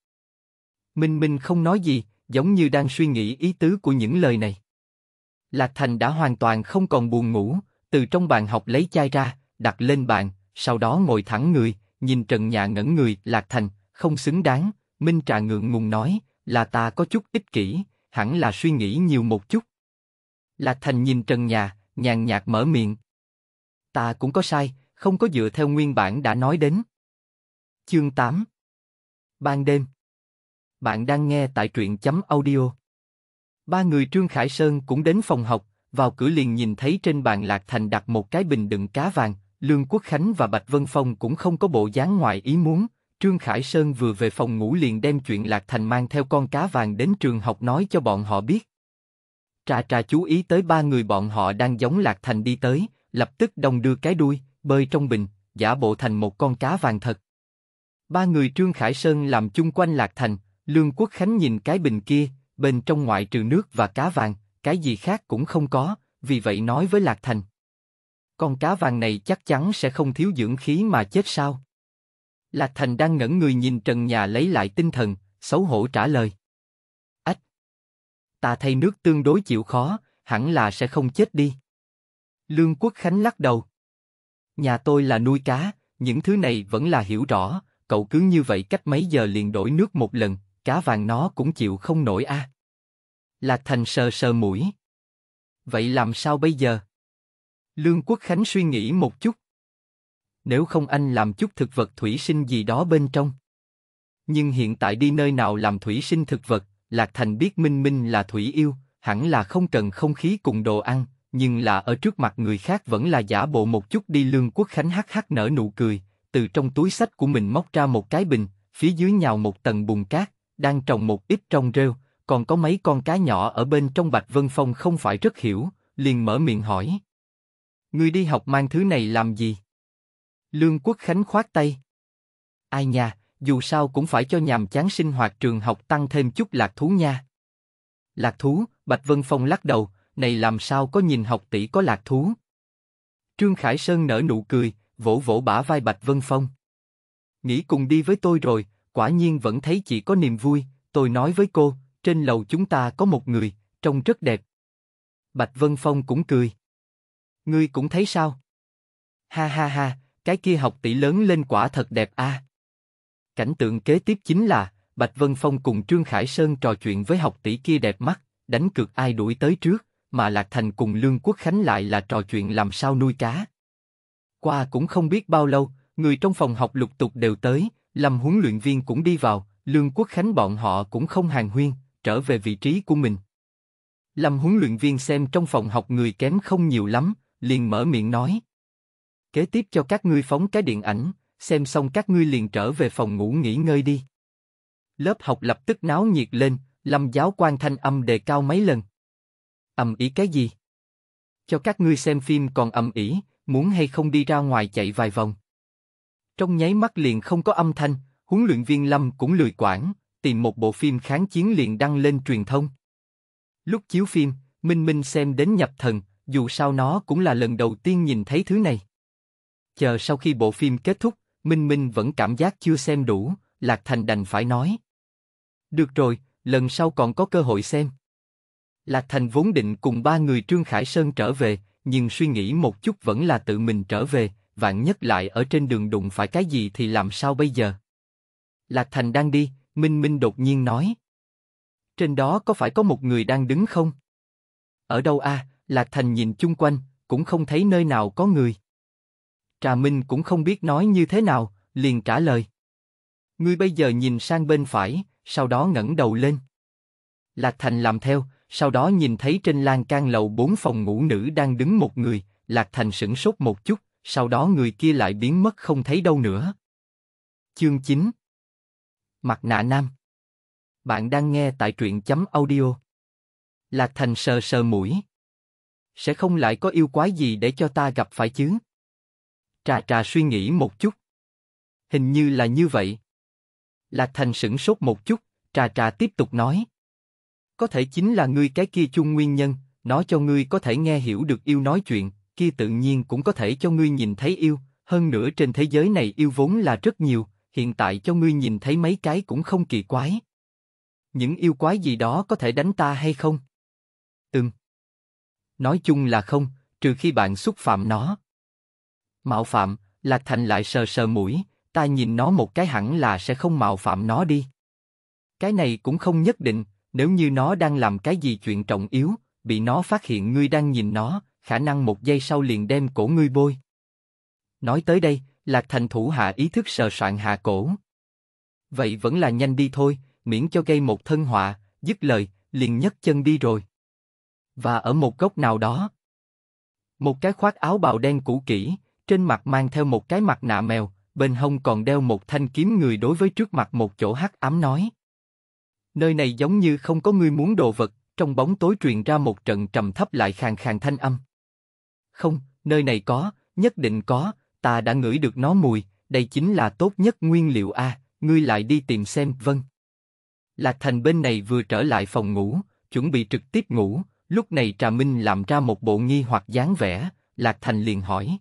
Minh Minh không nói gì, giống như đang suy nghĩ ý tứ của những lời này. Lạc Thành đã hoàn toàn không còn buồn ngủ, từ trong bàn học lấy chai ra, đặt lên bàn, sau đó ngồi thẳng người, nhìn trần nhà ngẩn người, Lạc Thành, không xứng đáng, Minh Trà ngượng ngùng nói, là ta có chút ích kỷ, hẳn là suy nghĩ nhiều một chút. Lạc Thành nhìn trần nhà, nhàn nhạt mở miệng. Ta cũng có sai, không có dựa theo nguyên bản đã nói đến. Chương 8 Ban đêm Bạn đang nghe tại truyện chấm audio. Ba người Trương Khải Sơn cũng đến phòng học, vào cửa liền nhìn thấy trên bàn Lạc Thành đặt một cái bình đựng cá vàng, Lương Quốc Khánh và Bạch Vân Phong cũng không có bộ dáng ngoài ý muốn. Trương Khải Sơn vừa về phòng ngủ liền đem chuyện Lạc Thành mang theo con cá vàng đến trường học nói cho bọn họ biết. Trà trà chú ý tới ba người bọn họ đang giống lạc thành đi tới, lập tức đồng đưa cái đuôi, bơi trong bình, giả bộ thành một con cá vàng thật. Ba người Trương Khải Sơn làm chung quanh lạc thành, Lương Quốc Khánh nhìn cái bình kia, bên trong ngoại trừ nước và cá vàng, cái gì khác cũng không có, vì vậy nói với lạc thành. Con cá vàng này chắc chắn sẽ không thiếu dưỡng khí mà chết sao? Lạc Thành đang ngẩn người nhìn trần nhà lấy lại tinh thần, xấu hổ trả lời ta thay nước tương đối chịu khó, hẳn là sẽ không chết đi. Lương Quốc Khánh lắc đầu. Nhà tôi là nuôi cá, những thứ này vẫn là hiểu rõ, cậu cứ như vậy cách mấy giờ liền đổi nước một lần, cá vàng nó cũng chịu không nổi a. À. Lạc Thành sờ sờ mũi. Vậy làm sao bây giờ? Lương Quốc Khánh suy nghĩ một chút. Nếu không anh làm chút thực vật thủy sinh gì đó bên trong. Nhưng hiện tại đi nơi nào làm thủy sinh thực vật, Lạc Thành biết Minh Minh là thủy yêu, hẳn là không cần không khí cùng đồ ăn, nhưng là ở trước mặt người khác vẫn là giả bộ một chút đi lương quốc khánh hắc hắc nở nụ cười, từ trong túi sách của mình móc ra một cái bình, phía dưới nhào một tầng bùn cát, đang trồng một ít trong rêu, còn có mấy con cá nhỏ ở bên trong bạch vân phong không phải rất hiểu, liền mở miệng hỏi. người đi học mang thứ này làm gì? Lương Quốc Khánh khoát tay. Ai nha, dù sao cũng phải cho nhàm chán sinh hoạt trường học tăng thêm chút lạc thú nha. Lạc thú, Bạch Vân Phong lắc đầu, này làm sao có nhìn học tỷ có lạc thú. Trương Khải Sơn nở nụ cười, vỗ vỗ bả vai Bạch Vân Phong. Nghĩ cùng đi với tôi rồi, quả nhiên vẫn thấy chị có niềm vui, tôi nói với cô, trên lầu chúng ta có một người, trông rất đẹp. Bạch Vân Phong cũng cười. Ngươi cũng thấy sao? Ha ha ha, cái kia học tỷ lớn lên quả thật đẹp a. À. Cảnh tượng kế tiếp chính là, Bạch Vân Phong cùng Trương Khải Sơn trò chuyện với học tỷ kia đẹp mắt, đánh cược ai đuổi tới trước, mà Lạc Thành cùng Lương Quốc Khánh lại là trò chuyện làm sao nuôi cá. Qua cũng không biết bao lâu, người trong phòng học lục tục đều tới, Lâm huấn luyện viên cũng đi vào, Lương Quốc Khánh bọn họ cũng không hàng huyên, trở về vị trí của mình. Lâm huấn luyện viên xem trong phòng học người kém không nhiều lắm, liền mở miệng nói. Kế tiếp cho các ngươi phóng cái điện ảnh, xem xong các ngươi liền trở về phòng ngủ nghỉ ngơi đi. Lớp học lập tức náo nhiệt lên, lâm giáo quan thanh âm đề cao mấy lần. âm ý cái gì? Cho các ngươi xem phim còn âm ĩ, muốn hay không đi ra ngoài chạy vài vòng. Trong nháy mắt liền không có âm thanh, huấn luyện viên Lâm cũng lười quản, tìm một bộ phim kháng chiến liền đăng lên truyền thông. Lúc chiếu phim, Minh Minh xem đến nhập thần, dù sao nó cũng là lần đầu tiên nhìn thấy thứ này. Chờ sau khi bộ phim kết thúc, Minh Minh vẫn cảm giác chưa xem đủ, Lạc Thành đành phải nói. Được rồi, lần sau còn có cơ hội xem. Lạc Thành vốn định cùng ba người Trương Khải Sơn trở về, nhưng suy nghĩ một chút vẫn là tự mình trở về, vạn nhất lại ở trên đường đụng phải cái gì thì làm sao bây giờ? Lạc Thành đang đi, Minh Minh đột nhiên nói. Trên đó có phải có một người đang đứng không? Ở đâu a? À? Lạc Thành nhìn chung quanh, cũng không thấy nơi nào có người. Trà Minh cũng không biết nói như thế nào, liền trả lời. Ngươi bây giờ nhìn sang bên phải, sau đó ngẩng đầu lên. Lạc Thành làm theo, sau đó nhìn thấy trên lan can lầu bốn phòng ngủ nữ đang đứng một người, Lạc Thành sửng sốt một chút, sau đó người kia lại biến mất không thấy đâu nữa. Chương 9 Mặt nạ nam Bạn đang nghe tại truyện chấm audio. Lạc Thành sờ sờ mũi. Sẽ không lại có yêu quái gì để cho ta gặp phải chứ? Trà trà suy nghĩ một chút. Hình như là như vậy. Lạc Thành sửng sốt một chút, trà trà tiếp tục nói. Có thể chính là ngươi cái kia chung nguyên nhân, nó cho ngươi có thể nghe hiểu được yêu nói chuyện, kia tự nhiên cũng có thể cho ngươi nhìn thấy yêu, hơn nữa trên thế giới này yêu vốn là rất nhiều, hiện tại cho ngươi nhìn thấy mấy cái cũng không kỳ quái. Những yêu quái gì đó có thể đánh ta hay không? Ừm. Nói chung là không, trừ khi bạn xúc phạm nó mạo phạm, Lạc Thành lại sờ sờ mũi, ta nhìn nó một cái hẳn là sẽ không mạo phạm nó đi. Cái này cũng không nhất định, nếu như nó đang làm cái gì chuyện trọng yếu, bị nó phát hiện ngươi đang nhìn nó, khả năng một giây sau liền đem cổ ngươi bôi. Nói tới đây, Lạc Thành thủ hạ ý thức sờ soạn hạ cổ. Vậy vẫn là nhanh đi thôi, miễn cho gây một thân họa, dứt lời, liền nhấc chân đi rồi. Và ở một góc nào đó, một cái khoác áo bào đen cũ kỹ, trên mặt mang theo một cái mặt nạ mèo, bên hông còn đeo một thanh kiếm người đối với trước mặt một chỗ hắc ám nói. Nơi này giống như không có người muốn đồ vật, trong bóng tối truyền ra một trận trầm thấp lại khàn khàn thanh âm. Không, nơi này có, nhất định có, ta đã ngửi được nó mùi, đây chính là tốt nhất nguyên liệu a, ngươi lại đi tìm xem, vâng. Lạc Thành bên này vừa trở lại phòng ngủ, chuẩn bị trực tiếp ngủ, lúc này Trà Minh làm ra một bộ nghi hoặc dáng vẻ, Lạc Thành liền hỏi.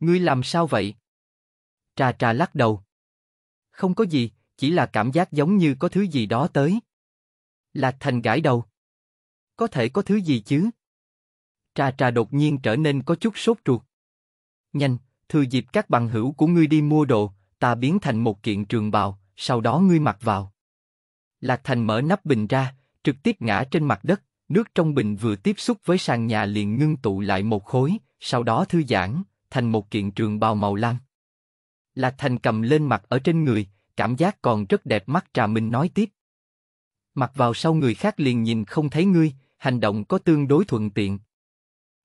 Ngươi làm sao vậy? Trà trà lắc đầu. Không có gì, chỉ là cảm giác giống như có thứ gì đó tới. Lạc Thành gãi đầu. Có thể có thứ gì chứ? Trà trà đột nhiên trở nên có chút sốt ruột. Nhanh, thừa dịp các bằng hữu của ngươi đi mua đồ, ta biến thành một kiện trường bào, sau đó ngươi mặc vào. Lạc Thành mở nắp bình ra, trực tiếp ngã trên mặt đất, nước trong bình vừa tiếp xúc với sàn nhà liền ngưng tụ lại một khối, sau đó thư giãn, thành một kiện trường bào màu lam. Lạc Thành cầm lên mặt ở trên người, cảm giác còn rất đẹp mắt Trà mình nói tiếp. Mặc vào sau người khác liền nhìn không thấy ngươi, hành động có tương đối thuận tiện.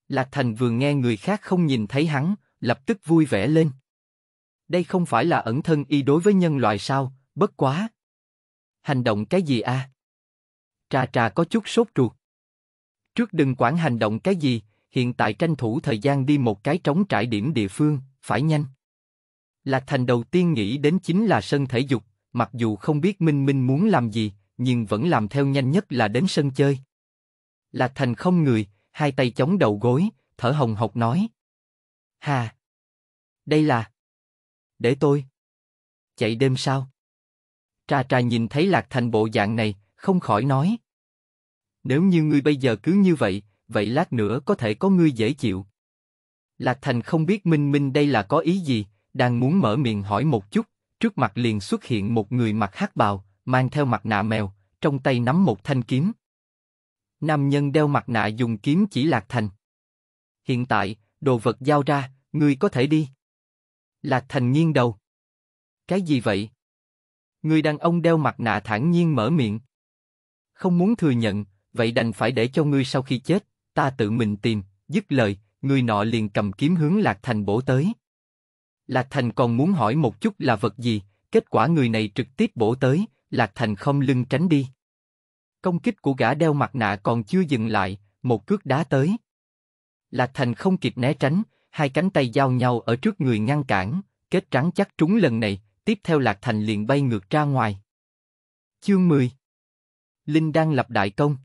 Lạc Thành vừa nghe người khác không nhìn thấy hắn, lập tức vui vẻ lên. Đây không phải là ẩn thân y đối với nhân loại sao, bất quá. Hành động cái gì a? À? Trà trà có chút sốt ruột. Trước đừng quản hành động cái gì, hiện tại tranh thủ thời gian đi một cái trống trải điểm địa phương, phải nhanh. Lạc Thành đầu tiên nghĩ đến chính là sân thể dục, mặc dù không biết Minh Minh muốn làm gì, nhưng vẫn làm theo nhanh nhất là đến sân chơi. Lạc Thành không người, hai tay chống đầu gối, thở hồng hộc nói. Hà! Đây là... Để tôi... Chạy đêm sao? Trà trà nhìn thấy Lạc Thành bộ dạng này, không khỏi nói. Nếu như ngươi bây giờ cứ như vậy, vậy lát nữa có thể có ngươi dễ chịu. Lạc Thành không biết Minh Minh đây là có ý gì, đang muốn mở miệng hỏi một chút, trước mặt liền xuất hiện một người mặc hắc bào, mang theo mặt nạ mèo, trong tay nắm một thanh kiếm. Nam nhân đeo mặt nạ dùng kiếm chỉ Lạc Thành. Hiện tại, đồ vật giao ra, ngươi có thể đi. Lạc Thành nghiêng đầu. Cái gì vậy? Người đàn ông đeo mặt nạ thản nhiên mở miệng. Không muốn thừa nhận, vậy đành phải để cho ngươi sau khi chết, ta tự mình tìm, dứt lời, người nọ liền cầm kiếm hướng Lạc Thành bổ tới. Lạc Thành còn muốn hỏi một chút là vật gì, kết quả người này trực tiếp bổ tới, Lạc Thành không lưng tránh đi. Công kích của gã đeo mặt nạ còn chưa dừng lại, một cước đá tới. Lạc Thành không kịp né tránh, hai cánh tay giao nhau ở trước người ngăn cản, kết trắng chắc trúng lần này, tiếp theo Lạc Thành liền bay ngược ra ngoài. Chương 10 Linh đang lập đại công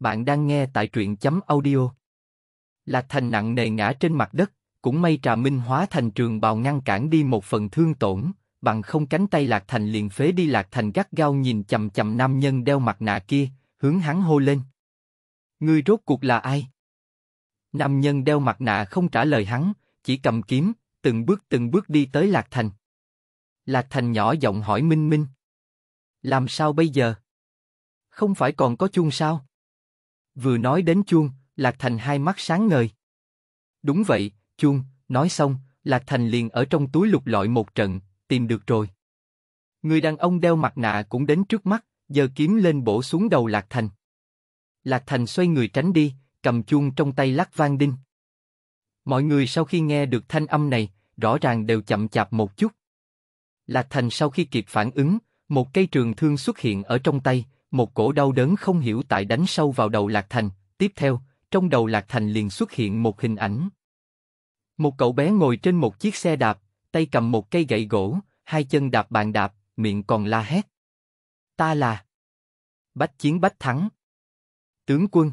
bạn đang nghe tại truyện chấm audio. Lạc Thành nặng nề ngã trên mặt đất, cũng may Trà Minh hóa thành trường bào ngăn cản đi một phần thương tổn, bằng không cánh tay Lạc Thành liền phế đi Lạc Thành gắt gao nhìn chầm chầm nam nhân đeo mặt nạ kia, hướng hắn hô lên. Ngươi rốt cuộc là ai? Nam nhân đeo mặt nạ không trả lời hắn, chỉ cầm kiếm, từng bước từng bước đi tới Lạc Thành. Lạc Thành nhỏ giọng hỏi Minh Minh. Làm sao bây giờ? Không phải còn có chuông sao? Vừa nói đến chuông, Lạc Thành hai mắt sáng ngời. Đúng vậy, chuông, nói xong, Lạc Thành liền ở trong túi lục lọi một trận, tìm được rồi. Người đàn ông đeo mặt nạ cũng đến trước mắt, giờ kiếm lên bổ xuống đầu Lạc Thành. Lạc Thành xoay người tránh đi, cầm chuông trong tay lắc vang đinh. Mọi người sau khi nghe được thanh âm này, rõ ràng đều chậm chạp một chút. Lạc Thành sau khi kịp phản ứng, một cây trường thương xuất hiện ở trong tay, một cổ đau đớn không hiểu tại đánh sâu vào đầu Lạc Thành, tiếp theo, trong đầu Lạc Thành liền xuất hiện một hình ảnh. Một cậu bé ngồi trên một chiếc xe đạp, tay cầm một cây gậy gỗ, hai chân đạp bàn đạp, miệng còn la hét. Ta là... Bách chiến bách thắng. Tướng quân.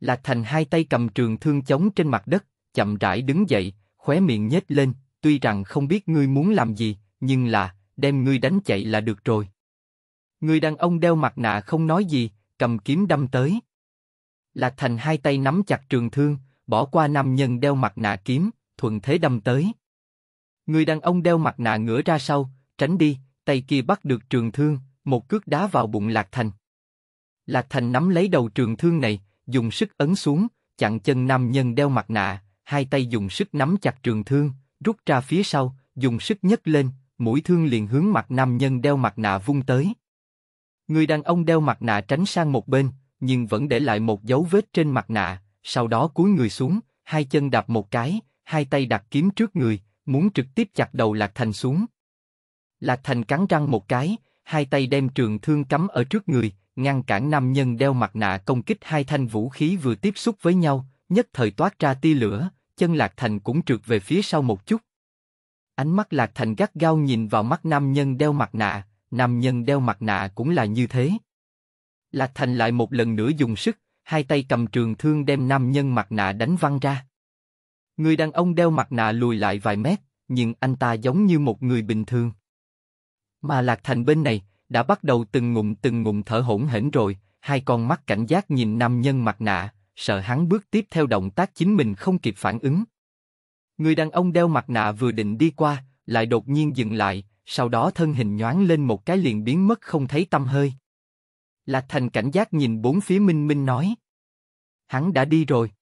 Lạc Thành hai tay cầm trường thương chống trên mặt đất, chậm rãi đứng dậy, khóe miệng nhếch lên, tuy rằng không biết ngươi muốn làm gì, nhưng là, đem ngươi đánh chạy là được rồi. Người đàn ông đeo mặt nạ không nói gì, cầm kiếm đâm tới. Lạc Thành hai tay nắm chặt trường thương, bỏ qua nam nhân đeo mặt nạ kiếm, thuận thế đâm tới. Người đàn ông đeo mặt nạ ngửa ra sau, tránh đi, tay kia bắt được trường thương, một cước đá vào bụng Lạc Thành. Lạc Thành nắm lấy đầu trường thương này, dùng sức ấn xuống, chặn chân nam nhân đeo mặt nạ, hai tay dùng sức nắm chặt trường thương, rút ra phía sau, dùng sức nhấc lên, mũi thương liền hướng mặt nam nhân đeo mặt nạ vung tới. Người đàn ông đeo mặt nạ tránh sang một bên, nhưng vẫn để lại một dấu vết trên mặt nạ, sau đó cúi người xuống, hai chân đạp một cái, hai tay đặt kiếm trước người, muốn trực tiếp chặt đầu Lạc Thành xuống. Lạc Thành cắn răng một cái, hai tay đem trường thương cắm ở trước người, ngăn cản nam nhân đeo mặt nạ công kích hai thanh vũ khí vừa tiếp xúc với nhau, nhất thời toát ra tia lửa, chân Lạc Thành cũng trượt về phía sau một chút. Ánh mắt Lạc Thành gắt gao nhìn vào mắt nam nhân đeo mặt nạ, nam nhân đeo mặt nạ cũng là như thế. Lạc Thành lại một lần nữa dùng sức, hai tay cầm trường thương đem nam nhân mặt nạ đánh văng ra. Người đàn ông đeo mặt nạ lùi lại vài mét, nhưng anh ta giống như một người bình thường. Mà Lạc Thành bên này, đã bắt đầu từng ngụm từng ngụm thở hổn hển rồi, hai con mắt cảnh giác nhìn nam nhân mặt nạ, sợ hắn bước tiếp theo động tác chính mình không kịp phản ứng. Người đàn ông đeo mặt nạ vừa định đi qua, lại đột nhiên dừng lại, sau đó thân hình nhoáng lên một cái liền biến mất không thấy tâm hơi. Lạc Thành cảnh giác nhìn bốn phía Minh Minh nói. Hắn đã đi rồi.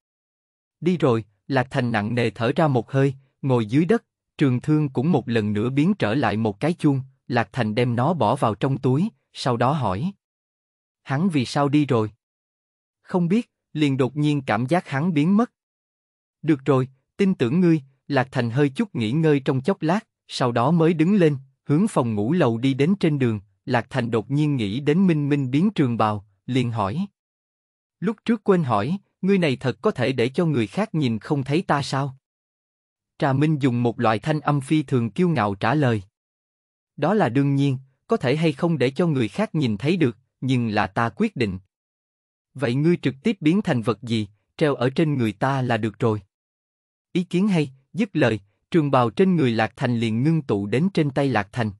Đi rồi, Lạc Thành nặng nề thở ra một hơi, ngồi dưới đất, trường thương cũng một lần nữa biến trở lại một cái chuông, Lạc Thành đem nó bỏ vào trong túi, sau đó hỏi. Hắn vì sao đi rồi? Không biết, liền đột nhiên cảm giác hắn biến mất. Được rồi, tin tưởng ngươi, Lạc Thành hơi chút nghỉ ngơi trong chốc lát, sau đó mới đứng lên, hướng phòng ngủ lầu đi đến trên đường, Lạc Thành đột nhiên nghĩ đến Minh Minh biến trường bào, liền hỏi. Lúc trước quên hỏi, ngươi này thật có thể để cho người khác nhìn không thấy ta sao? Trà Minh dùng một loại thanh âm phi thường kiêu ngạo trả lời. Đó là đương nhiên, có thể hay không để cho người khác nhìn thấy được, nhưng là ta quyết định. Vậy ngươi trực tiếp biến thành vật gì, treo ở trên người ta là được rồi. Ý kiến hay, dứt lời, trường bào trên người Lạc Thành liền ngưng tụ đến trên tay Lạc Thành.